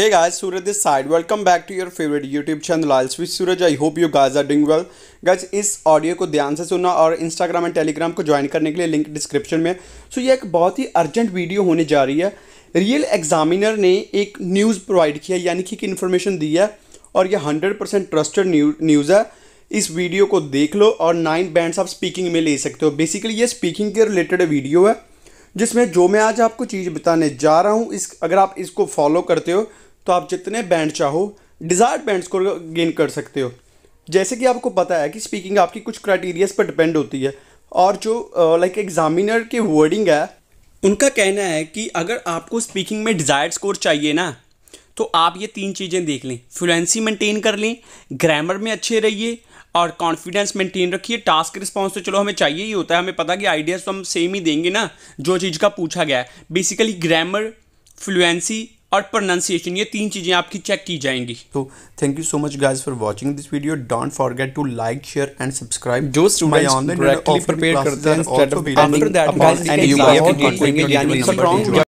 hey guys Suraj this side welcome back to your favourite YouTube channel I'll with Suraj I hope you guys are doing well guys इस audio को ध्यान से सुनना और Instagram and Telegram को join करने के लिए लिंक डिस्क्रिप्शन में सो so, ये एक बहुत ही अर्जेंट वीडियो होने जा रही है रियल एग्जामिनर ने एक न्यूज़ प्रोवाइड किया यानी कि एक इन्फॉर्मेशन दी है और ये हंड्रेड परसेंट ट्रस्टेड न्यूज़ है इस वीडियो को देख लो और नाइन बैंड्स आप स्पीकिंग में ले सकते हो बेसिकली ये स्पीकिंग के रिलेटेड वीडियो है जिसमें जो मैं आज आपको चीज़ बताने जा रहा हूँ इस अगर आप इसको फॉलो करते हो तो आप जितने बैंड चाहो डिज़ायर्ड बैंड्स को गेन कर सकते हो जैसे कि आपको पता है कि स्पीकिंग आपकी कुछ क्राइटेरियाज पर डिपेंड होती है और जो लाइक एग्जामिनर के वर्डिंग है उनका कहना है कि अगर आपको स्पीकिंग में डिज़ायर्ड स्कोर चाहिए ना तो आप ये तीन चीज़ें देख लें फ्लुएंसी मेंटेन कर लें ग्रामर में अच्छे रहिए और कॉन्फिडेंस मेंटेन रखिए टास्क रिस्पॉन्स तो चलो हमें चाहिए ही होता है हमें पता कि आइडियाज़ तो हम सेम ही देंगे ना जो चीज़ का पूछा गया है बेसिकली ग्रामर फ्लुएंसी और प्रोनाउंसिएशन ये तीन चीज़ें आपकी चेक की जाएंगी तो thank you so much guys for watching this video don't forget to like share and subscribe जो स्टूडेंट्स प्रिपेयर करते हैं